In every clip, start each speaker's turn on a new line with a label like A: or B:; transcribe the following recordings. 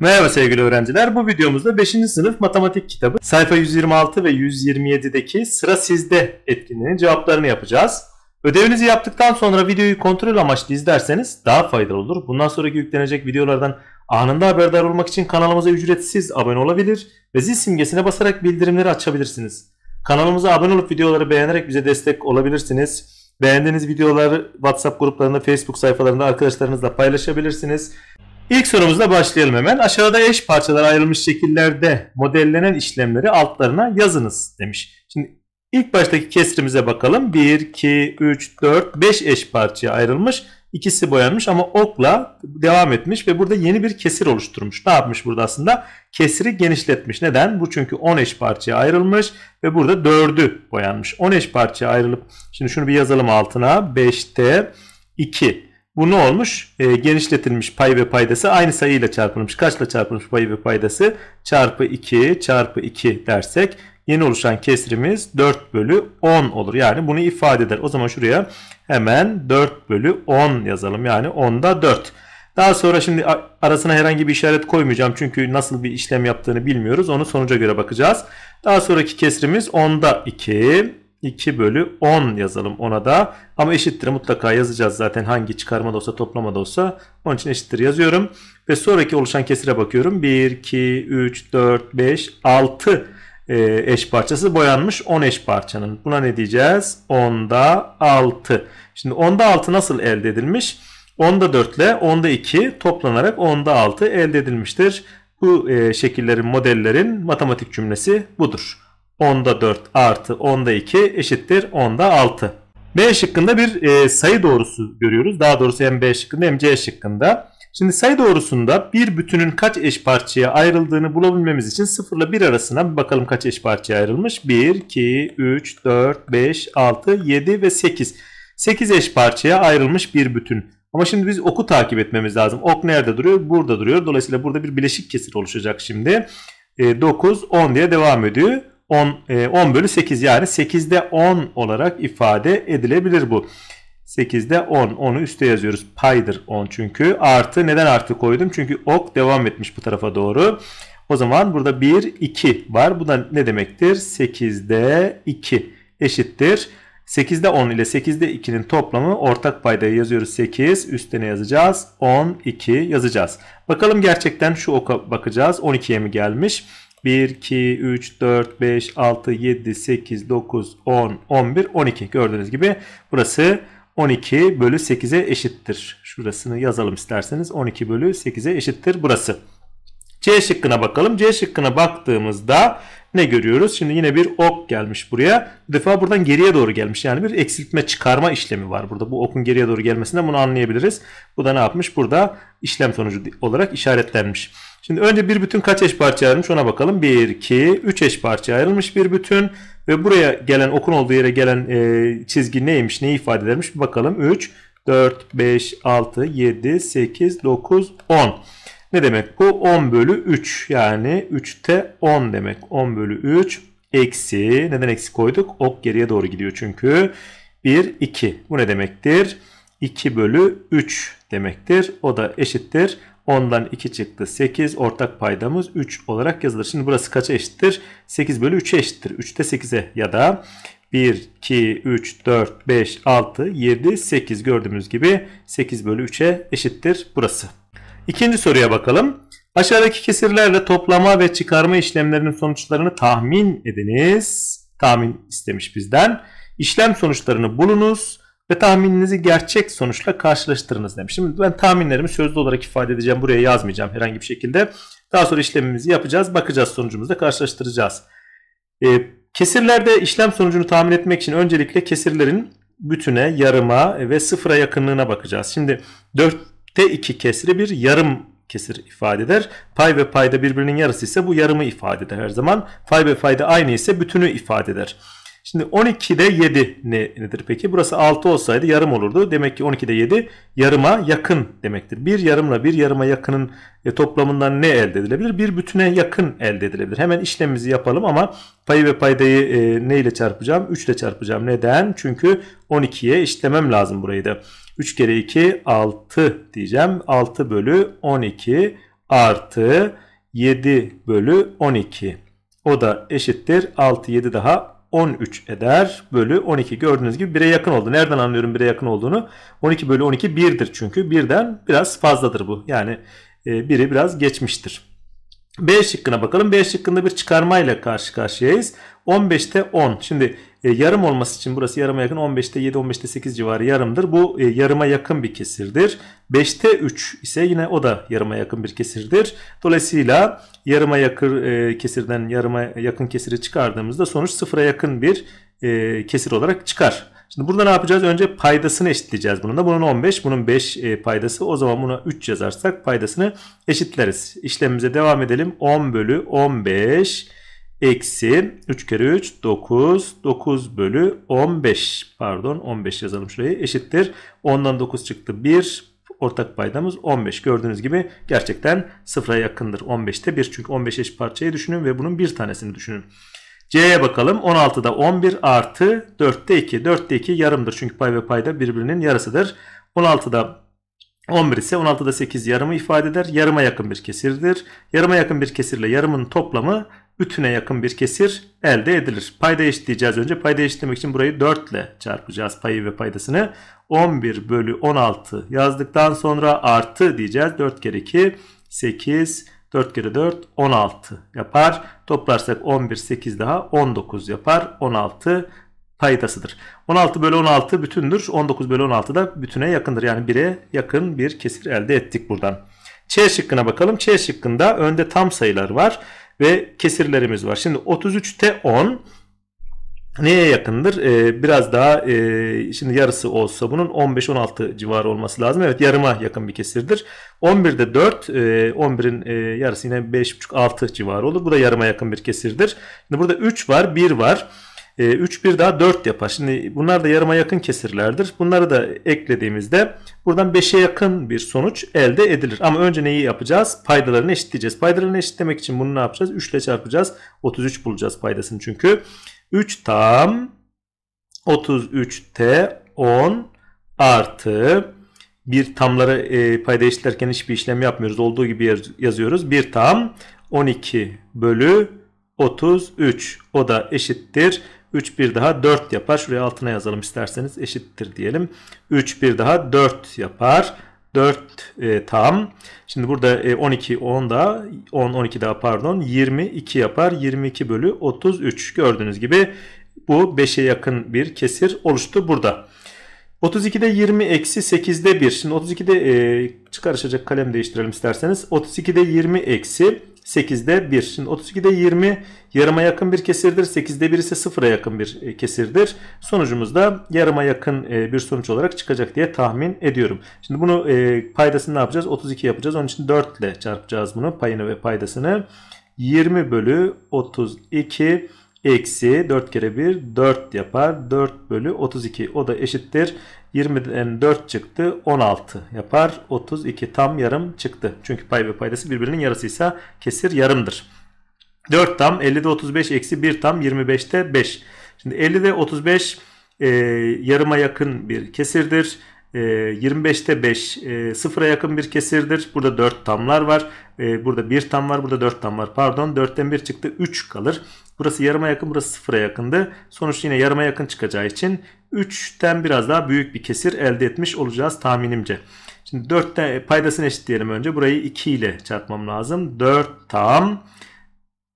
A: Merhaba sevgili öğrenciler. Bu videomuzda 5. sınıf matematik kitabı sayfa 126 ve 127'deki sıra sizde etkinliğinin cevaplarını yapacağız. Ödevinizi yaptıktan sonra videoyu kontrol amaçlı izlerseniz daha faydalı olur. Bundan sonraki yüklenecek videolardan anında haberdar olmak için kanalımıza ücretsiz abone olabilir ve zil simgesine basarak bildirimleri açabilirsiniz. Kanalımıza abone olup videoları beğenerek bize destek olabilirsiniz. Beğendiğiniz videoları WhatsApp gruplarında, Facebook sayfalarında arkadaşlarınızla paylaşabilirsiniz. İlk sorumuzla başlayalım hemen. Aşağıda eş parçalara ayrılmış şekillerde modellenen işlemleri altlarına yazınız demiş. Şimdi ilk baştaki kesrimize bakalım. 1, 2, 3, 4, 5 eş parçaya ayrılmış. İkisi boyanmış ama okla devam etmiş ve burada yeni bir kesir oluşturmuş. Ne yapmış burada aslında? Kesiri genişletmiş. Neden? Bu çünkü 10 eş parçaya ayrılmış ve burada 4'ü boyanmış. 10 eş parçaya ayrılıp şimdi şunu bir yazalım altına. 5'te 2 bu ne olmuş? E, genişletilmiş pay ve paydası aynı sayıyla çarpılmış. Kaçla çarpılmış pay ve paydası? Çarpı 2 çarpı 2 dersek yeni oluşan kesrimiz 4 bölü 10 olur. Yani bunu ifade eder. O zaman şuraya hemen 4 bölü 10 yazalım. Yani 10'da 4. Daha sonra şimdi arasına herhangi bir işaret koymayacağım. Çünkü nasıl bir işlem yaptığını bilmiyoruz. Onu sonuca göre bakacağız. Daha sonraki kesrimiz 10'da 2. 2 bölü 10 yazalım ona da. Ama eşittir mutlaka yazacağız zaten hangi çıkarma da olsa toplama da olsa. Onun için eşittir yazıyorum. Ve sonraki oluşan kesire bakıyorum. 1, 2, 3, 4, 5, 6 eş parçası boyanmış 10 eş parçanın. Buna ne diyeceğiz? 10'da 6. Şimdi 10'da 6 nasıl elde edilmiş? 10'da 4 ile 10'da 2 toplanarak 10'da 6 elde edilmiştir. Bu e, şekillerin, modellerin matematik cümlesi budur. 10'da 4 artı 10'da 2 eşittir 10'da 6. B şıkkında bir e, sayı doğrusu görüyoruz. Daha doğrusu hem B şıkkında hem C şıkkında. Şimdi sayı doğrusunda bir bütünün kaç eş parçaya ayrıldığını bulabilmemiz için 0 ile 1 arasına bir bakalım kaç eş parçaya ayrılmış. 1, 2, 3, 4, 5, 6, 7 ve 8. 8 eş parçaya ayrılmış bir bütün. Ama şimdi biz oku takip etmemiz lazım. Ok nerede duruyor? Burada duruyor. Dolayısıyla burada bir bileşik kesir oluşacak şimdi. E, 9, 10 diye devam ediyor. 10, 10 e, bölü 8 yani 8'de 10 olarak ifade edilebilir bu. 8'de 10. Onu üste yazıyoruz. Paydır 10 çünkü. Artı neden artı koydum? Çünkü ok devam etmiş bu tarafa doğru. O zaman burada 1, 2 var. Bu da ne demektir? 8'de 2 eşittir. 8'de 10 ile 8'de 2'nin toplamı ortak paydayı yazıyoruz 8. Üste ne yazacağız? 12 yazacağız. Bakalım gerçekten şu oka bakacağız. 12'ye mi gelmiş? 1, 2, 3, 4, 5, 6, 7, 8, 9, 10, 11, 12. Gördüğünüz gibi burası 12 bölü 8'e eşittir. Şurasını yazalım isterseniz. 12 bölü 8'e eşittir burası. C şıkkına bakalım. C şıkkına baktığımızda ne görüyoruz? Şimdi yine bir ok gelmiş buraya. Bu defa buradan geriye doğru gelmiş. Yani bir eksiltme çıkarma işlemi var burada. Bu okun geriye doğru gelmesinden bunu anlayabiliriz. Bu da ne yapmış? Burada işlem sonucu olarak işaretlenmiş. Şimdi önce bir bütün kaç eş parça ayrılmış ona bakalım. 1, 2, 3 eş parça ayrılmış bir bütün. Ve buraya gelen okun olduğu yere gelen e, çizgi neymiş? Neyi ifade edermiş? Bir bakalım. 3, 4, 5, 6, 7, 8, 9, 10. Ne demek bu? 10 bölü 3 yani 3'te 10 demek. 10 bölü 3 eksi neden eksi koyduk? Ok geriye doğru gidiyor çünkü. 1, 2 bu ne demektir? 2 bölü 3 demektir. O da eşittir. 10'dan 2 çıktı 8 ortak paydamız 3 olarak yazılır. Şimdi burası kaça eşittir? 8 bölü 3'e eşittir. 3'te 8'e ya da 1, 2, 3, 4, 5, 6, 7, 8 gördüğümüz gibi 8 bölü 3'e eşittir burası. İkinci soruya bakalım. Aşağıdaki kesirlerle toplama ve çıkarma işlemlerinin sonuçlarını tahmin ediniz. Tahmin istemiş bizden. İşlem sonuçlarını bulunuz ve tahmininizi gerçek sonuçla karşılaştırınız demiş. Şimdi ben tahminlerimi sözlü olarak ifade edeceğim. Buraya yazmayacağım herhangi bir şekilde. Daha sonra işlemimizi yapacağız. Bakacağız sonucumuzla karşılaştıracağız. E, kesirlerde işlem sonucunu tahmin etmek için öncelikle kesirlerin bütüne, yarıma ve sıfıra yakınlığına bakacağız. Şimdi 4 T2 kesri bir yarım kesir ifade eder. Pay ve payda birbirinin yarısı ise bu yarımı ifade eder her zaman. Pay ve payda aynı ise bütünü ifade eder. Şimdi 12'de 7 ne, nedir peki? Burası 6 olsaydı yarım olurdu. Demek ki 12'de 7 yarıma yakın demektir. Bir yarımla bir yarıma yakının e, toplamından ne elde edilebilir? Bir bütüne yakın elde edilebilir. Hemen işlemimizi yapalım ama payı ve paydayı e, ne ile çarpacağım? 3 ile çarpacağım. Neden? Çünkü 12'ye işlemem lazım burayı da. 3 kere 2 6 diyeceğim. 6 bölü 12 artı 7 bölü 12. O da eşittir. 6 7 daha 13 eder. Bölü 12. Gördüğünüz gibi 1'e yakın oldu. Nereden anlıyorum 1'e yakın olduğunu? 12 bölü 12 1'dir çünkü. 1'den biraz fazladır bu. Yani e, biri biraz geçmiştir. B şıkkına bakalım. B şıkkında bir çıkarmayla karşı karşıyayız. 15'te 10. Şimdi e, yarım olması için burası yarıma yakın. 15'te 7, 15'te 8 civarı yarımdır. Bu e, yarıma yakın bir kesirdir. 5'te 3 ise yine o da yarıma yakın bir kesirdir. Dolayısıyla yarıma yakın e, kesirden yarıma yakın kesiri çıkardığımızda sonuç sıfıra yakın bir e, kesir olarak çıkar. Şimdi burada ne yapacağız? Önce paydasını eşitleyeceğiz bunun da. Bunun 15, bunun 5 e, paydası. O zaman buna 3 yazarsak paydasını eşitleriz. İşlemimize devam edelim. 10 bölü 15 eksi 3 kere 3 9 9 bölü 15 pardon 15 yazalım şurayı eşittir 10'dan 9 çıktı 1 ortak paydamız 15 gördüğünüz gibi gerçekten sıfıra yakındır 15'te 1 çünkü 15 eşit parçayı düşünün ve bunun bir tanesini düşünün. C'ye bakalım. 16'da 11 artı 4'te 2. 4'te 2 yarımdır. Çünkü pay ve payda birbirinin yarısıdır. 16'da 11 ise 16'da 8 yarımı ifade eder. Yarıma yakın bir kesirdir. Yarıma yakın bir kesirle yarımın toplamı bütüne yakın bir kesir elde edilir. Payda eşitleyeceğiz önce. Payda eşitlemek için burayı 4 ile çarpacağız payı ve paydasını. 11 bölü 16 yazdıktan sonra artı diyeceğiz. 4 kere 2 8 4 kere 4 16 yapar. Toplarsak 11 8 daha 19 yapar. 16 paydasıdır. 16 bölü 16 bütündür. 19 bölü 16 da bütüne yakındır. Yani 1'e yakın bir kesir elde ettik buradan. Ç şıkkına bakalım. Ç şıkkında önde tam sayılar var ve kesirlerimiz var. Şimdi 33'te 10 Neye yakındır? Ee, biraz daha e, şimdi yarısı olsa bunun 15-16 civarı olması lazım. Evet yarıma yakın bir kesirdir. 11'de 4, e, 11'in e, yarısı yine 5,5-6 civarı olur. Bu da yarıma yakın bir kesirdir. Şimdi burada 3 var, 1 var. 3 e, bir daha 4 yapar. Şimdi bunlar da yarıma yakın kesirlerdir. Bunları da eklediğimizde buradan 5'e yakın bir sonuç elde edilir. Ama önce neyi yapacağız? Paydalarını eşitleyeceğiz. Paydalarını eşitlemek için bunu ne yapacağız? 3 ile çarpacağız. 33 bulacağız paydasını çünkü. 3 tam 33T 10 artı bir tamları e, payda eşitlerken hiçbir işlem yapmıyoruz. Olduğu gibi yazıyoruz. Bir tam 12 bölü 33. O da eşittir. 3 bir daha 4 yapar. Şuraya altına yazalım isterseniz eşittir diyelim. 3 bir daha 4 yapar. 4 e, tam. Şimdi burada e, 12 10 daha 10 12 daha pardon 22 yapar. 22 bölü 33 gördüğünüz gibi bu 5'e yakın bir kesir oluştu burada. 32'de 20 eksi 8'de 1. Şimdi 32'de e, çıkarışacak kalem değiştirelim isterseniz. 32'de 20 eksi 8'de 1. Şimdi 32'de 20 yarıma yakın bir kesirdir. 8'de 1 ise 0'a yakın bir e, kesirdir. Sonucumuz da yarıma yakın e, bir sonuç olarak çıkacak diye tahmin ediyorum. Şimdi bunu e, paydasını ne yapacağız? 32 yapacağız. Onun için 4 ile çarpacağız bunu payını ve paydasını. 20 bölü 32 eksi 4 kere 1 4 yapar. 4 bölü 32 o da eşittir. 20'den 4 çıktı 16 yapar 32 tam yarım çıktı. Çünkü pay ve paydası birbirinin yarısıysa kesir yarımdır. 4 tam 50'de 35 eksi 1 tam 25'te 5. Şimdi 50'de 35 e, yarıma yakın bir kesirdir. E, 25'te 5 e, sıfıra yakın bir kesirdir. Burada 4 tamlar var. E, burada 1 tam var. Burada 4 tam var. Pardon 4'ten 1 çıktı 3 kalır. Burası yarıma yakın burası sıfıra yakındı. Sonuç yine yarıma yakın çıkacağı için 3'ten biraz daha büyük bir kesir elde etmiş olacağız tahminimce. Şimdi 4'ten e, paydasını eşitleyelim önce. Burayı 2 ile çarpmam lazım. 4 tam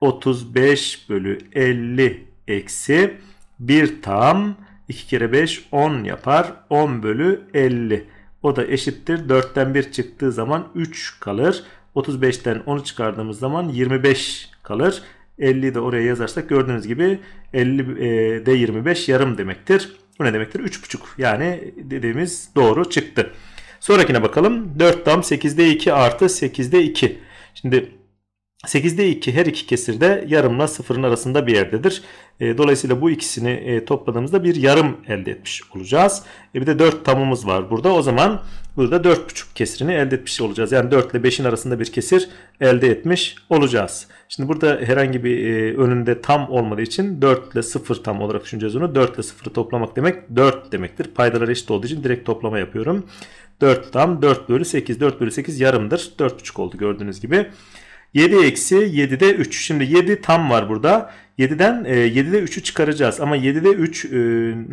A: 35 bölü 50 eksi 1 tam 2 kere 5 10 yapar. 10 bölü 50. O da eşittir. 4'ten 1 çıktığı zaman 3 kalır. 35'ten 10'u çıkardığımız zaman 25 kalır. 50'yi de oraya yazarsak gördüğünüz gibi 50 e, D25 yarım demektir. Bu ne demektir? 3,5 yani dediğimiz doğru çıktı. Sonrakine bakalım. 4 tam 8'de 2 artı 8'de 2. Şimdi 8'de 2 her iki kesir de yarımla sıfırın arasında bir yerdedir. E, dolayısıyla bu ikisini e, topladığımızda bir yarım elde etmiş olacağız. E, bir de 4 tamımız var burada. O zaman burada 4,5 kesirini elde etmiş olacağız. Yani 4 ile 5'in arasında bir kesir elde etmiş olacağız. Şimdi burada herhangi bir önünde tam olmadığı için 4 ile 0 tam olarak düşüneceğiz onu. 4 ile 0'ı toplamak demek 4 demektir. Paydalar eşit olduğu için direkt toplama yapıyorum. 4 tam 4 bölü 8. 4 bölü 8 yarımdır. 4,5 oldu gördüğünüz gibi. 7 eksi 7'de 3. Şimdi 7 tam var burada. 7'den e, 7'de 3'ü çıkaracağız ama 7'de 3 e,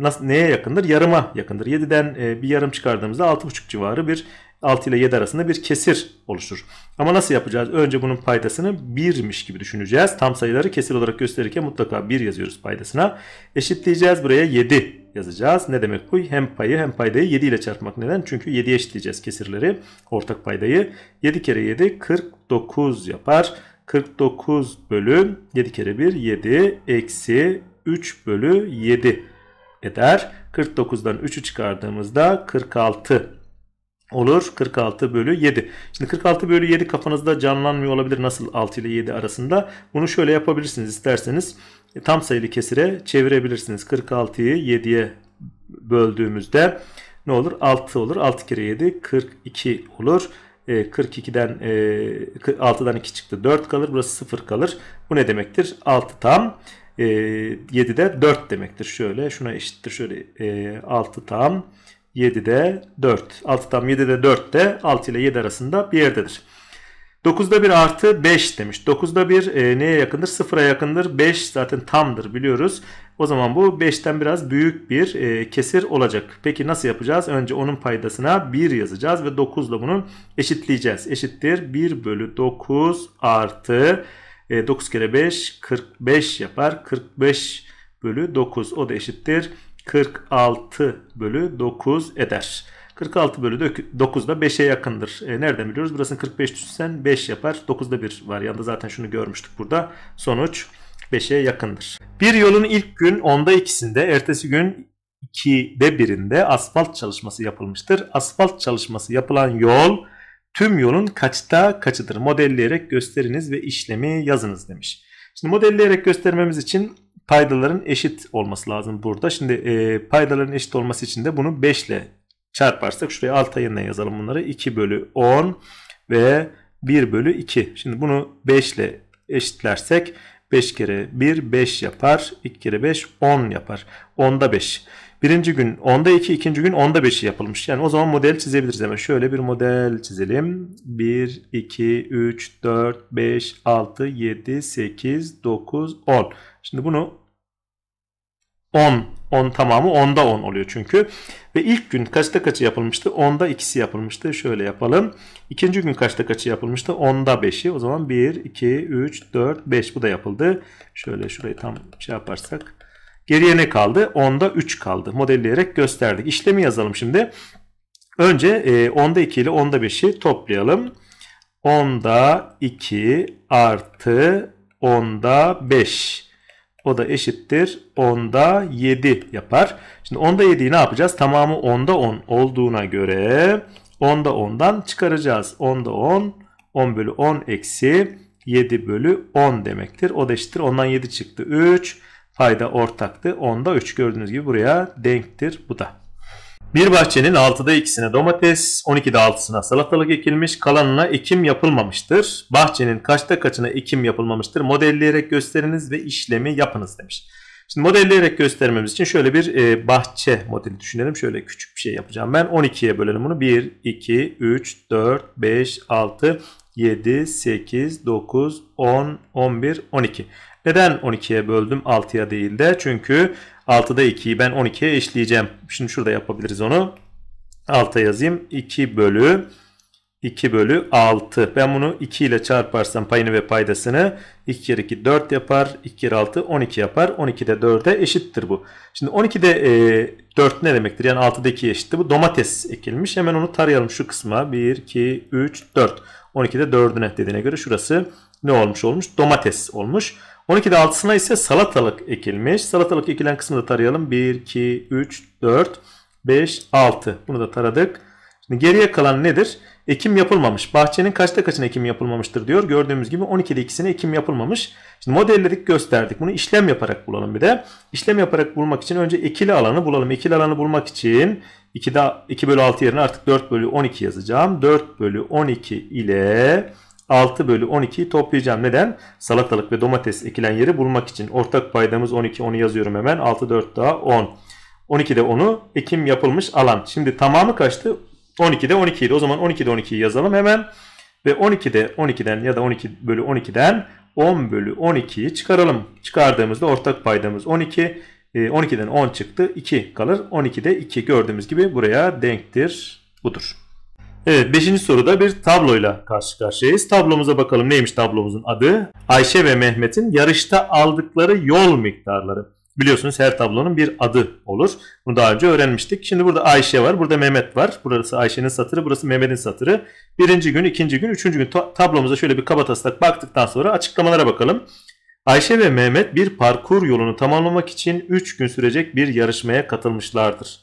A: nasıl, neye yakındır? Yarıma yakındır. 7'den e, bir yarım çıkardığımızda 6,5 civarı bir 6 ile 7 arasında bir kesir oluşur. Ama nasıl yapacağız? Önce bunun paydasını 1'miş gibi düşüneceğiz. Tam sayıları kesir olarak gösterirken mutlaka 1 yazıyoruz paydasına. Eşitleyeceğiz buraya 7 yazacağız. Ne demek bu? Hem payı hem paydayı 7 ile çarpmak. Neden? Çünkü 7'ye eşitleyeceğiz kesirleri. Ortak paydayı. 7 kere 7 49 yapar. 49 bölü 7 kere 1 7 eksi 3 bölü 7 eder. 49'dan 3'ü çıkardığımızda 46 olur 46 bölü 7. Şimdi 46 bölü 7 kafanızda canlanmıyor olabilir nasıl 6 ile 7 arasında. Bunu şöyle yapabilirsiniz isterseniz e, tam sayılı kesire çevirebilirsiniz. 46'yı 7'ye böldüğümüzde ne olur 6 olur 6 kere 7 42 olur. 42'den 6'dan 2 çıktı 4 kalır burası 0 kalır. Bu ne demektir? 6 tam 7'de e, 4 demektir. Şöyle şuna eşittir şöyle 6 e, tam 7'de 4. 6'dan 7'de 4 de 6 ile 7 arasında bir yerdedir. 9'da 1 artı 5 demiş. 9'da 1 e, neye yakındır? 0'a yakındır. 5 zaten tamdır biliyoruz. O zaman bu 5'ten biraz büyük bir e, kesir olacak. Peki nasıl yapacağız? Önce onun paydasına 1 yazacağız ve 9 ile bunu eşitleyeceğiz. Eşittir 1 bölü 9 artı e, 9 kere 5 45 yapar. 45 bölü 9 o da eşittir 46 bölü 9 eder. 46 bölü 9 da 5'e yakındır. E, nereden biliyoruz? Burasını 45 düşünsen 5 yapar. 9'da 1 var. Yanında zaten şunu görmüştük burada. Sonuç 5'e yakındır. Bir yolun ilk gün 10'da ikisinde, ertesi gün 2'de birinde asfalt çalışması yapılmıştır. Asfalt çalışması yapılan yol tüm yolun kaçta kaçıdır? Modelleyerek gösteriniz ve işlemi yazınız demiş. Şimdi modelleyerek göstermemiz için paydaların eşit olması lazım burada. Şimdi e, paydaların eşit olması için de bunu 5 ile çarparsak şuraya alta yeniden yazalım bunları. 2 bölü 10 ve 1 bölü 2. Şimdi bunu 5 ile eşitlersek 5 kere 1 5 yapar. 2 kere 5 10 yapar. 10'da 5. Birinci gün 10'da 2, ikinci gün 10'da 5'i yapılmış. Yani o zaman model çizebiliriz hemen. Şöyle bir model çizelim. 1, 2, 3, 4, 5, 6, 7, 8, 9, 10. Şimdi bunu 10, 10 tamamı 10'da 10 oluyor çünkü. Ve ilk gün kaçta kaçı yapılmıştı? 10'da ikisi yapılmıştı. Şöyle yapalım. İkinci gün kaçta kaçı yapılmıştı? 10'da 5'i. O zaman 1, 2, 3, 4, 5 bu da yapıldı. Şöyle şurayı tam şey yaparsak. Geriye ne kaldı? 10'da 3 kaldı. Modelleyerek gösterdik. İşlemi yazalım şimdi. Önce e, 10'da 2 ile 10'da 5'i toplayalım. 10'da 2 artı 10'da 5. O da eşittir 10'da 7 yapar. Şimdi 10'da 7'yi ne yapacağız? Tamamı 10'da 10 olduğuna göre 10'da 10'dan çıkaracağız. 10'da 10, 10 bölü 10 eksi 7 bölü 10 demektir. O da eşittir. Ondan 7 çıktı. 3 payda ortaktı. 10'da 3 gördüğünüz gibi buraya denktir bu da. Bir bahçenin 6'da 2'sine domates, 12'de 6'sına salatalık ekilmiş, kalanına ekim yapılmamıştır. Bahçenin kaçta kaçına ekim yapılmamıştır? Modelleyerek gösteriniz ve işlemi yapınız demiş. Şimdi modelleyerek göstermemiz için şöyle bir e, bahçe modeli düşünelim. Şöyle küçük bir şey yapacağım. Ben 12'ye bölelim bunu. 1, 2, 3, 4, 5, 6, 7, 8, 9, 10, 11, 12. Neden 12'ye böldüm 6'ya değil de? Çünkü 6'da 2'yi ben 12'ye eşleyeceğim. Şimdi şurada yapabiliriz onu. 6'ya yazayım. 2 bölü 2 bölü 6. Ben bunu 2 ile çarparsam payını ve paydasını 2 kere 2 4 yapar. 2 kere 6 12 yapar. 12 de 4'e eşittir bu. Şimdi 12'de e, 4 ne demektir? Yani 6'da 2'ye eşittir. Bu domates ekilmiş. Hemen onu tarayalım şu kısma. 1, 2, 3, 4. 12'de 4'üne dediğine göre şurası ne olmuş olmuş? Domates olmuş. 12'de 6'sına ise salatalık ekilmiş. Salatalık ekilen kısmını da tarayalım. 1, 2, 3, 4, 5, 6. Bunu da taradık. Şimdi geriye kalan nedir? Ekim yapılmamış. Bahçenin kaçta kaçına ekim yapılmamıştır diyor. Gördüğümüz gibi 12'de ikisine ekim yapılmamış. Şimdi modelledik gösterdik. Bunu işlem yaparak bulalım bir de. İşlem yaparak bulmak için önce ekili alanı bulalım. Ekili alanı bulmak için 2, 2 bölü 6 yerine artık 4 bölü 12 yazacağım. 4 bölü 12 ile 6 bölü 12'yi toplayacağım. Neden? Salatalık ve domates ekilen yeri bulmak için. Ortak paydamız 12. Onu yazıyorum hemen. 6 4 daha 10. 12'de 10'u ekim yapılmış alan. Şimdi tamamı kaçtı? 12'de 12 idi. O zaman 12'de 12'yi yazalım hemen. Ve 12'de 12'den ya da 12 bölü 12'den 10 bölü 12'yi çıkaralım. Çıkardığımızda ortak paydamız 12. 12'den 10 çıktı. 2 kalır. 12'de 2 gördüğümüz gibi buraya denktir. Budur. Evet 5. soruda bir tabloyla karşı karşıyayız. Tablomuza bakalım neymiş tablomuzun adı? Ayşe ve Mehmet'in yarışta aldıkları yol miktarları. Biliyorsunuz her tablonun bir adı olur. Bunu daha önce öğrenmiştik. Şimdi burada Ayşe var, burada Mehmet var. Burası Ayşe'nin satırı, burası Mehmet'in satırı. Birinci gün, ikinci gün, üçüncü gün tablomuza şöyle bir kabataslak baktıktan sonra açıklamalara bakalım. Ayşe ve Mehmet bir parkur yolunu tamamlamak için 3 gün sürecek bir yarışmaya katılmışlardır.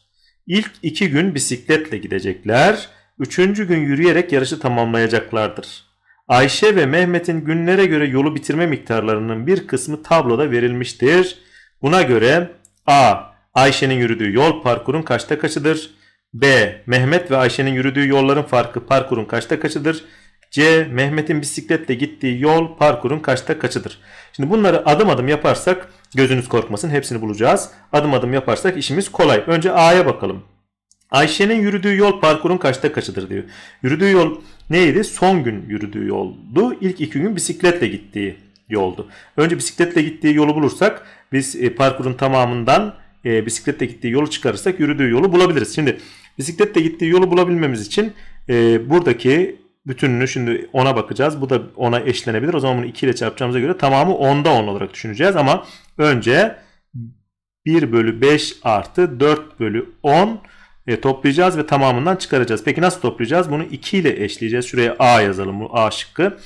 A: İlk 2 gün bisikletle gidecekler üçüncü gün yürüyerek yarışı tamamlayacaklardır. Ayşe ve Mehmet'in günlere göre yolu bitirme miktarlarının bir kısmı tabloda verilmiştir. Buna göre A. Ayşe'nin yürüdüğü yol parkurun kaçta kaçıdır? B. Mehmet ve Ayşe'nin yürüdüğü yolların farkı parkurun kaçta kaçıdır? C. Mehmet'in bisikletle gittiği yol parkurun kaçta kaçıdır? Şimdi bunları adım adım yaparsak gözünüz korkmasın hepsini bulacağız. Adım adım yaparsak işimiz kolay. Önce A'ya bakalım. Ayşe'nin yürüdüğü yol parkurun kaçta kaçıdır diyor. Yürüdüğü yol neydi? Son gün yürüdüğü yoldu. İlk iki gün bisikletle gittiği yoldu. Önce bisikletle gittiği yolu bulursak biz e, parkurun tamamından e, bisikletle gittiği yolu çıkarırsak yürüdüğü yolu bulabiliriz. Şimdi bisikletle gittiği yolu bulabilmemiz için e, buradaki bütününü şimdi ona bakacağız. Bu da ona eşlenebilir. O zaman bunu 2 ile çarpacağımıza göre tamamı 10'da 10 olarak düşüneceğiz. Ama önce 1 bölü 5 artı 4 bölü 10 e, toplayacağız ve tamamından çıkaracağız. Peki nasıl toplayacağız? Bunu 2 ile eşleyeceğiz. Şuraya A yazalım. Bu A şıkkı.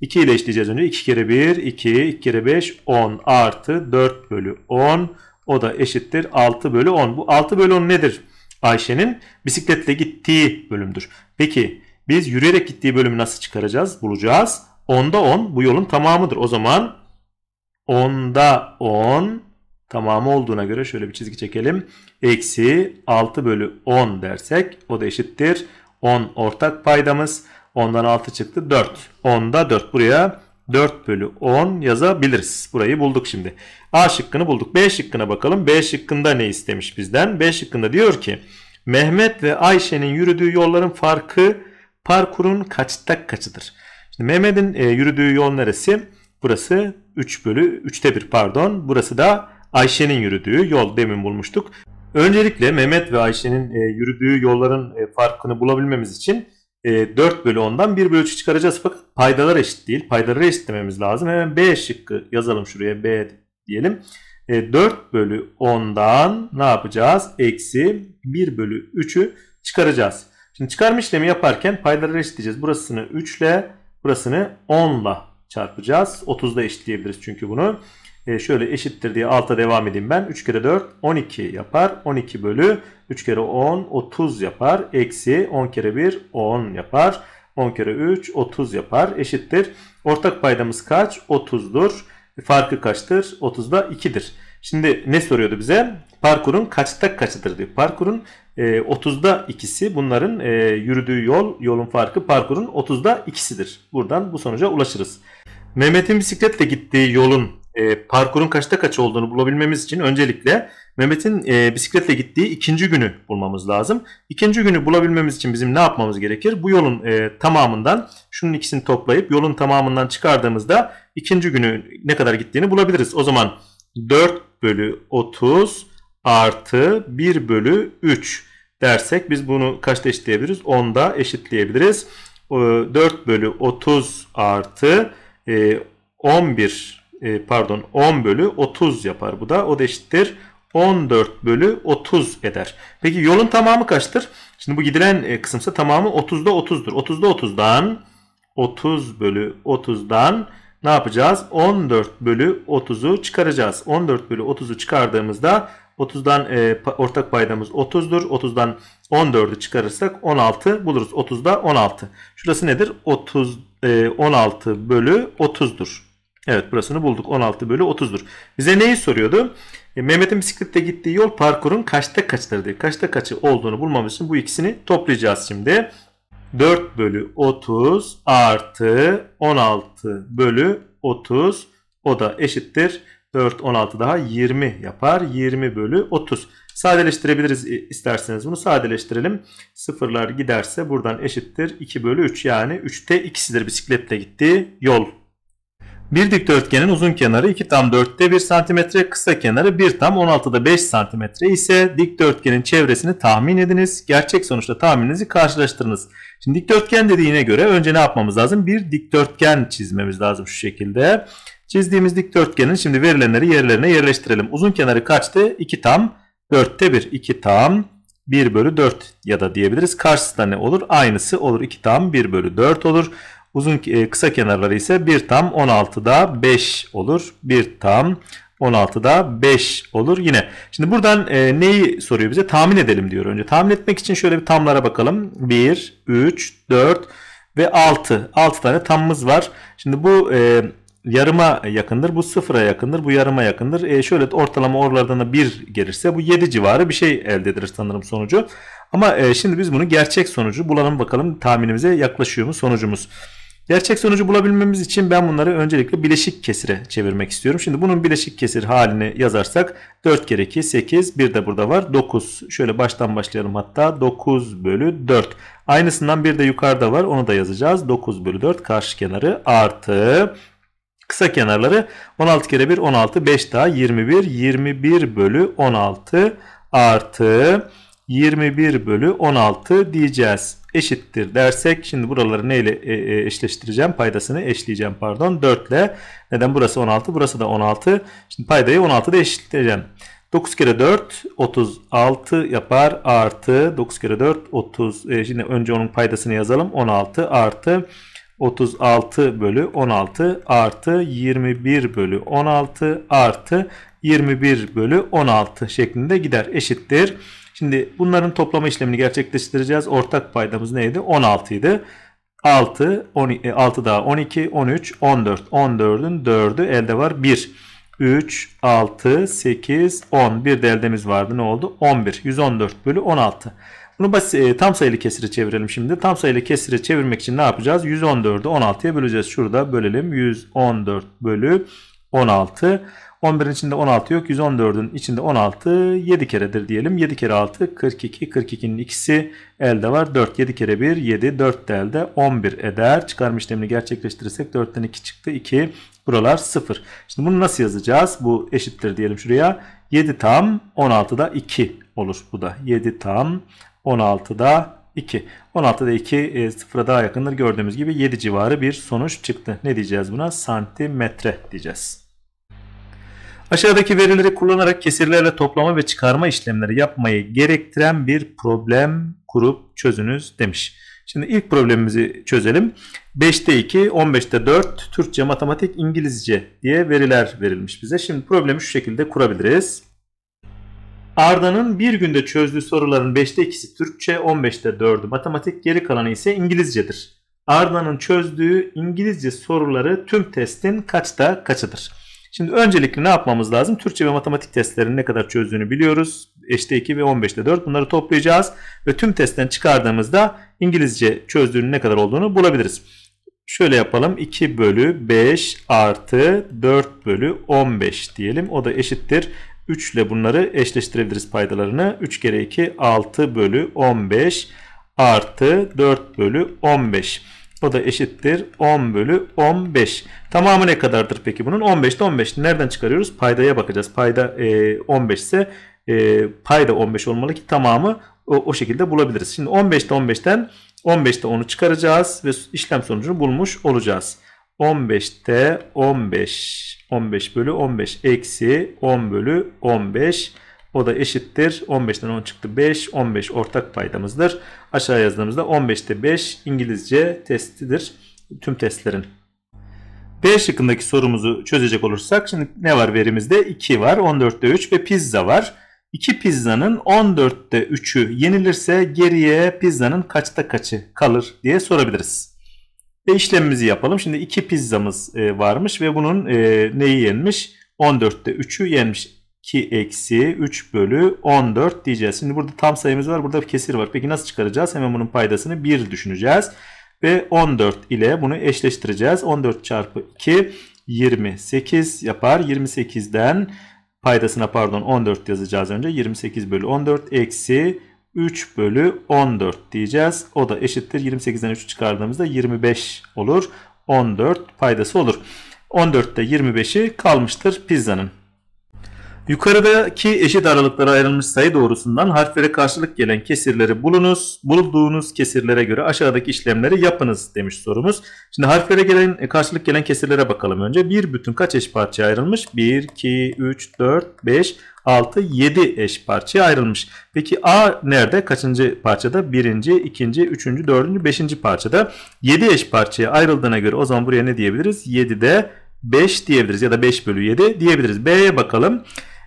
A: 2 ile eşleyeceğiz önce. 2 kere 1, 2, 2 kere 5, 10 artı 4 bölü 10. O da eşittir 6 bölü 10. Bu 6 bölü 10 nedir? Ayşe'nin bisikletle gittiği bölümdür. Peki biz yürüyerek gittiği bölümü nasıl çıkaracağız? Bulacağız. 10'da 10 bu yolun tamamıdır. O zaman 10'da 10 tamamı olduğuna göre şöyle bir çizgi çekelim. Eksi 6 bölü 10 dersek o da eşittir. 10 ortak paydamız. 10'dan 6 çıktı 4. 10'da 4 buraya 4 bölü 10 yazabiliriz. Burayı bulduk şimdi. A şıkkını bulduk. B şıkkına bakalım. B şıkkında ne istemiş bizden? B şıkkında diyor ki Mehmet ve Ayşe'nin yürüdüğü yolların farkı parkurun kaçta kaçıdır? Şimdi Mehmet'in e, yürüdüğü yol neresi? Burası 3 bölü 3'te 1 pardon. Burası da Ayşe'nin yürüdüğü yol demin bulmuştuk. Öncelikle Mehmet ve Ayşe'nin e, yürüdüğü yolların e, farkını bulabilmemiz için e, 4 bölü 10'dan 1 bölü 3 çıkaracağız fakat paydalar eşit değil. Paydaları eşitlememiz lazım. Hemen B şıkkı yazalım şuraya B diyelim. E, 4 bölü 10'dan ne yapacağız? Eksi 1 bölü 3'ü çıkaracağız. Şimdi çıkarma işlemi yaparken paydaları eşitleyeceğiz. Burasını 3 ile burasını 10 ile çarpacağız. 30'da eşitleyebiliriz çünkü bunu. E şöyle eşittir diye alta devam edeyim ben. 3 kere 4 12 yapar. 12 bölü 3 kere 10 30 yapar. Eksi 10 kere 1 10 yapar. 10 kere 3 30 yapar. Eşittir. Ortak paydamız kaç? 30'dur. E, farkı kaçtır? 30'da 2'dir. Şimdi ne soruyordu bize? Parkurun kaçta kaçıdır diyor. Parkurun e, 30'da ikisi bunların e, yürüdüğü yol, yolun farkı parkurun 30'da ikisidir. Buradan bu sonuca ulaşırız. Mehmet'in bisikletle gittiği yolun e, parkurun kaçta kaç olduğunu bulabilmemiz için öncelikle Mehmet'in e, bisikletle gittiği ikinci günü bulmamız lazım. İkinci günü bulabilmemiz için bizim ne yapmamız gerekir? Bu yolun e, tamamından şunun ikisini toplayıp yolun tamamından çıkardığımızda ikinci günü ne kadar gittiğini bulabiliriz. O zaman 4 bölü 30 artı 1 bölü 3 dersek biz bunu kaçta eşitleyebiliriz? 10'da eşitleyebiliriz. 4 e, bölü 30 artı 11 e, e, pardon 10 bölü 30 yapar bu da. O da eşittir 14 bölü 30 eder. Peki yolun tamamı kaçtır? Şimdi bu gidilen e, kısımsa tamamı 30'da 30'dur. 30'da 30'dan 30 bölü 30'dan ne yapacağız? 14 bölü 30'u çıkaracağız. 14 bölü 30'u çıkardığımızda 30'dan e, ortak paydamız 30'dur. 30'dan 14'ü çıkarırsak 16 buluruz. 30'da 16. Şurası nedir? 30 e, 16 bölü 30'dur. Evet burasını bulduk. 16 bölü 30'dur. Bize neyi soruyordu? E, Mehmet'in bisiklette gittiği yol parkurun kaçta kaçları diye. Kaçta kaçı olduğunu bulmamız için bu ikisini toplayacağız şimdi. 4 bölü 30 artı 16 bölü 30 o da eşittir. 4 16 daha 20 yapar. 20 bölü 30. Sadeleştirebiliriz isterseniz bunu sadeleştirelim. Sıfırlar giderse buradan eşittir 2 bölü 3 yani 3'te ikisidir bisikletle gittiği yol bir dikdörtgenin uzun kenarı 2 tam 4'te 1 cm, kısa kenarı 1 tam 16'da 5 cm ise dikdörtgenin çevresini tahmin ediniz. Gerçek sonuçla tahmininizi karşılaştırınız. Şimdi dikdörtgen dediğine göre önce ne yapmamız lazım? Bir dikdörtgen çizmemiz lazım şu şekilde. Çizdiğimiz dikdörtgenin şimdi verilenleri yerlerine yerleştirelim. Uzun kenarı kaçtı? 2 tam 4'te 1. 2 tam 1 bölü 4 ya da diyebiliriz. Karşısında ne olur? Aynısı olur. 2 tam 1 bölü 4 olur. Uzun e, kısa kenarları ise 1 tam 16'da 5 olur. 1 tam 16'da 5 olur yine. Şimdi buradan e, neyi soruyor bize? Tahmin edelim diyor önce. Tahmin etmek için şöyle bir tamlara bakalım. 1, 3, 4 ve 6. 6 tane tamımız var. Şimdi bu e, yarıma yakındır. Bu sıfıra yakındır. Bu yarıma yakındır. E, şöyle ortalama oralardan da 1 gelirse bu 7 civarı bir şey elde ederiz sanırım sonucu. Ama e, şimdi biz bunu gerçek sonucu bulalım bakalım tahminimize yaklaşıyor mu sonucumuz. Gerçek sonucu bulabilmemiz için ben bunları öncelikle bileşik kesire çevirmek istiyorum. Şimdi bunun bileşik kesir halini yazarsak 4 kere 2 8 bir de burada var 9. Şöyle baştan başlayalım hatta 9 bölü 4. Aynısından bir de yukarıda var onu da yazacağız. 9 bölü 4 karşı kenarı artı kısa kenarları 16 kere 1 16 5 daha 21 21 bölü 16 artı 21 bölü 16 diyeceğiz eşittir dersek şimdi buraları neyle e, e, eşleştireceğim? Paydasını eşleyeceğim pardon 4 ile. Neden burası 16 burası da 16. Şimdi paydayı 16 ile eşitleyeceğim. 9 kere 4 36 yapar artı 9 kere 4 30. E, şimdi önce onun paydasını yazalım 16 artı 36 bölü 16 artı 21 bölü 16 artı 21 bölü 16 şeklinde gider eşittir. Şimdi bunların toplama işlemini gerçekleştireceğiz. Ortak paydamız neydi? 16 idi. 6, 10, 6 daha 12, 13, 14. 14'ün 4'ü elde var. 1, 3, 6, 8, 10. Bir de eldemiz vardı. Ne oldu? 11. 114 bölü 16. Bunu basit, e, tam sayılı kesire çevirelim şimdi. Tam sayılı kesire çevirmek için ne yapacağız? 114'ü 16'ya böleceğiz. Şurada bölelim. 114 bölü 16. 11'in içinde 16 yok. 114'ün içinde 16 7 keredir diyelim. 7 kere 6 42. 42'nin ikisi elde var. 4 7 kere 1 7 4 de elde 11 eder. Çıkarma işlemini gerçekleştirirsek 4'ten 2 çıktı. 2 buralar 0. Şimdi bunu nasıl yazacağız? Bu eşittir diyelim şuraya. 7 tam 16'da 2 olur bu da. 7 tam 16'da 2. 16'da 2 e, sıfıra daha yakındır. Gördüğümüz gibi 7 civarı bir sonuç çıktı. Ne diyeceğiz buna? Santimetre diyeceğiz. Aşağıdaki verileri kullanarak kesirlerle toplama ve çıkarma işlemleri yapmayı gerektiren bir problem kurup çözünüz demiş. Şimdi ilk problemimizi çözelim. 5'te 2, 15'te 4, Türkçe, matematik, İngilizce diye veriler verilmiş bize. Şimdi problemi şu şekilde kurabiliriz. Arda'nın bir günde çözdüğü soruların 5'te 2'si Türkçe, 15'te 4'ü matematik, geri kalanı ise İngilizcedir. Arda'nın çözdüğü İngilizce soruları tüm testin kaçta kaçıdır? Şimdi öncelikle ne yapmamız lazım? Türkçe ve matematik testlerini ne kadar çözdüğünü biliyoruz. 5'te 2 ve 15'te 4 bunları toplayacağız. Ve tüm testten çıkardığımızda İngilizce çözdüğünün ne kadar olduğunu bulabiliriz. Şöyle yapalım 2 bölü 5 artı 4 bölü 15 diyelim. O da eşittir 3 ile bunları eşleştirebiliriz paydalarını. 3 kere 2 6 bölü 15 artı 4 bölü 15. O da eşittir 10 bölü 15. Tamamı ne kadardır peki bunun? 15'te 15. Nereden çıkarıyoruz? Paydaya bakacağız. Payda e, 15 ise e, payda 15 olmalı ki tamamı o, o şekilde bulabiliriz. Şimdi 15'te 15'ten 15'te 10'u çıkaracağız ve işlem sonucunu bulmuş olacağız. 15'te 15 15 bölü 15 eksi 10 bölü 15 o da eşittir. 15'ten 10 çıktı 5. 15 ortak paydamızdır. Aşağı yazdığımızda 15'te 5 İngilizce testidir. Tüm testlerin. B şıkkındaki sorumuzu çözecek olursak şimdi ne var verimizde? 2 var. 14'te 3 ve pizza var. 2 pizzanın 14'te 3'ü yenilirse geriye pizzanın kaçta kaçı kalır diye sorabiliriz. Ve işlemimizi yapalım. Şimdi 2 pizzamız e, varmış ve bunun e, neyi yenmiş? 14'te 3'ü yenmiş. 2 eksi 3 bölü 14 diyeceğiz. Şimdi burada tam sayımız var. Burada bir kesir var. Peki nasıl çıkaracağız? Hemen bunun paydasını 1 düşüneceğiz. Ve 14 ile bunu eşleştireceğiz. 14 çarpı 2 28 yapar. 28'den paydasına pardon 14 yazacağız önce. 28 bölü 14 eksi 3 bölü 14 diyeceğiz. O da eşittir. 28'den 3 çıkardığımızda 25 olur. 14 paydası olur. 14'te 25'i kalmıştır pizzanın. Yukarıdaki eşit aralıklara ayrılmış sayı doğrusundan harflere karşılık gelen kesirleri bulunuz. Bulduğunuz kesirlere göre aşağıdaki işlemleri yapınız demiş sorumuz. Şimdi harflere gelen e, karşılık gelen kesirlere bakalım önce. Bir bütün kaç eş parçaya ayrılmış? 1, 2, 3, 4, 5, 6, 7 eş parçaya ayrılmış. Peki A nerede? Kaçıncı parçada? Birinci, ikinci, üçüncü, dördüncü, beşinci parçada. 7 eş parçaya ayrıldığına göre o zaman buraya ne diyebiliriz? 7'de 5 diyebiliriz ya da 5 bölü 7 diyebiliriz. B'ye bakalım.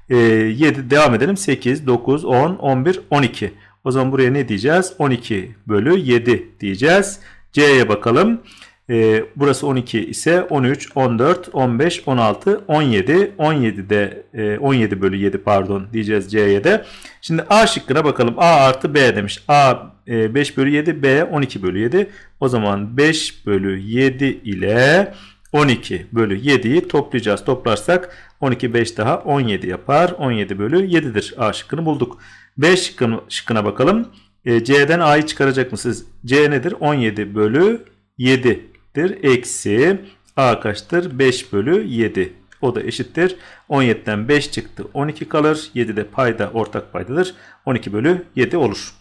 A: 7 ee, devam edelim. 8, 9, 10, 11, 12. O zaman buraya ne diyeceğiz? 12 bölü 7 diyeceğiz. C'ye bakalım. Ee, burası 12 ise 13, 14, 15, 16, 17, 17 de 17 e, bölü 7 pardon diyeceğiz C'ye de. Şimdi A şıkkına bakalım. A artı B demiş. A 5 e, bölü 7, B 12 bölü 7. O zaman 5 bölü 7 ile 12 bölü 7'yi toplayacağız. Toplarsak 12 5 daha 17 yapar. 17 bölü 7'dir. A şıkkını bulduk. B şıkkını, şıkkına bakalım. E, C'den A'yı çıkaracak mısınız? C nedir? 17 bölü 7'dir. Eksi A kaçtır? 5 bölü 7. O da eşittir. 17'den 5 çıktı. 12 kalır. 7 de payda ortak paydadır. 12 bölü 7 olur.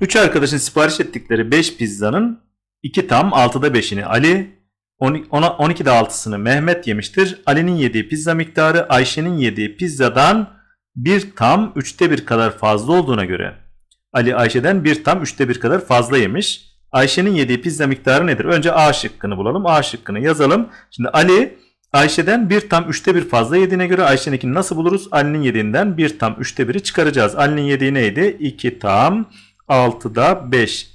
A: 3 arkadaşın sipariş ettikleri 5 pizzanın 2 tam 6'da 5'ini Ali, 12'de 6'sını Mehmet yemiştir. Ali'nin yediği pizza miktarı Ayşe'nin yediği pizzadan bir tam üçte bir kadar fazla olduğuna göre Ali Ayşe'den bir tam üçte bir kadar fazla yemiş. Ayşe'nin yediği pizza miktarı nedir? Önce A şıkkını bulalım. A şıkkını yazalım. Şimdi Ali Ayşe'den bir tam üçte bir fazla yediğine göre Ayşe'ninkini nasıl buluruz? Ali'nin yediğinden bir tam üçte biri çıkaracağız. Ali'nin yediği neydi? 2 tam 6'da 5.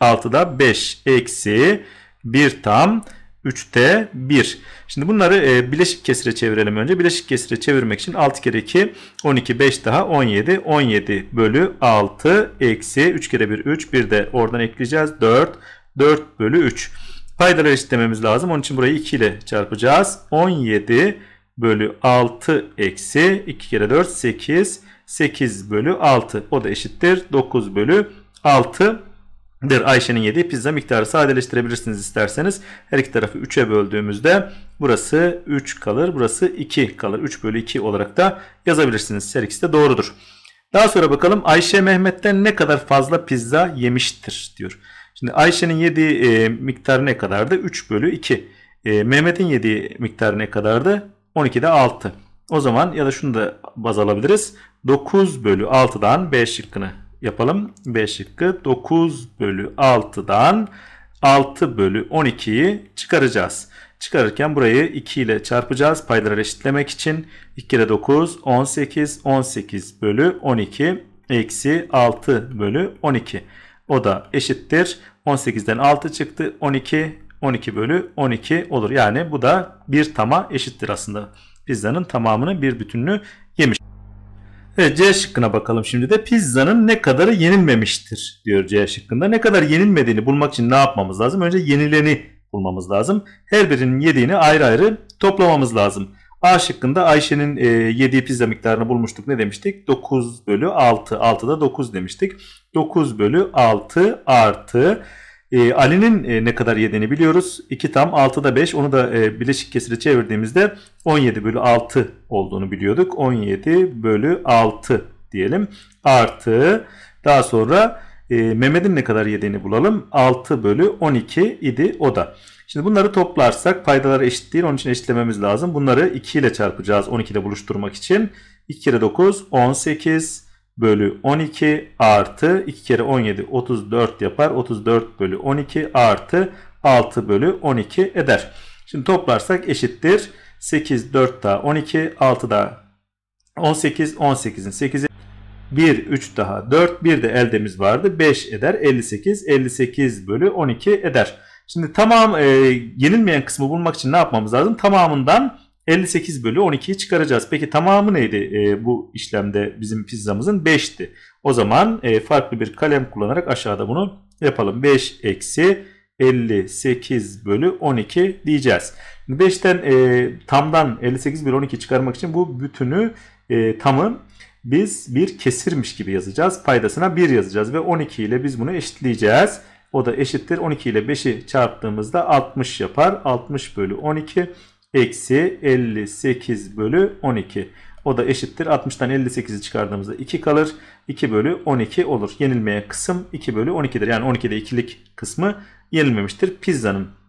A: 6'da 5 eksi 1 tam 3 t 1. Şimdi bunları e, bileşik kesire çevirelim önce. Bileşik kesire çevirmek için 6 kere 2 12 5 daha 17. 17 bölü 6 eksi 3 kere 1 3 bir de oradan ekleyeceğiz 4 4 bölü 3. Paydaları eşitlememiz lazım. Onun için burayı 2 ile çarpacağız. 17 bölü 6 eksi 2 kere 4 8 8 bölü 6 o da eşittir 9 bölü 6 dir Ayşe'nin yediği pizza miktarı sadeleştirebilirsiniz isterseniz. Her iki tarafı 3'e böldüğümüzde burası 3 kalır. Burası 2 kalır. 3 bölü 2 olarak da yazabilirsiniz. Her ikisi de doğrudur. Daha sonra bakalım Ayşe Mehmet'ten ne kadar fazla pizza yemiştir diyor. Şimdi Ayşe'nin yediği e, miktar ne kadardı? 3 bölü 2. E, Mehmet'in yediği miktar ne kadardı? 12'de 6. O zaman ya da şunu da baz alabiliriz. 9 bölü 6'dan B şıkkını yapalım. B şıkkı 9 bölü 6'dan 6 bölü 12'yi çıkaracağız. Çıkarırken burayı 2 ile çarpacağız paydaları eşitlemek için. 2 kere 9 18 18 bölü 12 eksi 6 bölü 12. O da eşittir. 18'den 6 çıktı 12 12 bölü 12 olur. Yani bu da bir tama eşittir aslında. Pizzanın tamamını bir bütününü yemiş. Ve C şıkkına bakalım şimdi de pizzanın ne kadarı yenilmemiştir diyor C şıkkında. Ne kadar yenilmediğini bulmak için ne yapmamız lazım? Önce yenileni bulmamız lazım. Her birinin yediğini ayrı ayrı toplamamız lazım. A şıkkında Ayşe'nin e, yediği pizza miktarını bulmuştuk. Ne demiştik? 9 bölü 6. 6'da 9 demiştik. 9 bölü 6 artı e, Ali'nin e, ne kadar yediğini biliyoruz. 2 tam 6'da 5 onu da e, bileşik kesire çevirdiğimizde 17 bölü 6 olduğunu biliyorduk. 17 bölü 6 diyelim. Artı daha sonra e, Mehmet'in ne kadar yediğini bulalım. 6 bölü 12 idi o da. Şimdi bunları toplarsak paydalar eşit değil. Onun için eşitlememiz lazım. Bunları 2 ile çarpacağız 12 ile buluşturmak için. 2 kere 9 18 bölü 12 artı 2 kere 17 34 yapar. 34 bölü 12 artı 6 bölü 12 eder. Şimdi toplarsak eşittir. 8, 4 daha 12, 6 daha 18, 18'in 8'i 1, 3 daha 4, bir de eldemiz vardı. 5 eder. 58, 58 bölü 12 eder. Şimdi tamam e, yenilmeyen kısmı bulmak için ne yapmamız lazım? Tamamından 58 bölü 12'yi çıkaracağız. Peki tamamı neydi e, bu işlemde bizim pizzamızın? 5'ti. O zaman e, farklı bir kalem kullanarak aşağıda bunu yapalım. 5 eksi 58 bölü 12 diyeceğiz. 5'ten e, tamdan 58 bölü 12 çıkarmak için bu bütünü e, tamı biz bir kesirmiş gibi yazacağız. Paydasına 1 yazacağız ve 12 ile biz bunu eşitleyeceğiz. O da eşittir 12 ile 5'i çarptığımızda 60 yapar. 60 bölü 12 eksi 58 bölü 12. O da eşittir. 60'tan 58'i çıkardığımızda 2 kalır. 2 bölü 12 olur. Yenilmeye kısım 2 bölü 12'dir. Yani 12'de ikilik kısmı yenilmemiştir. Pizzanın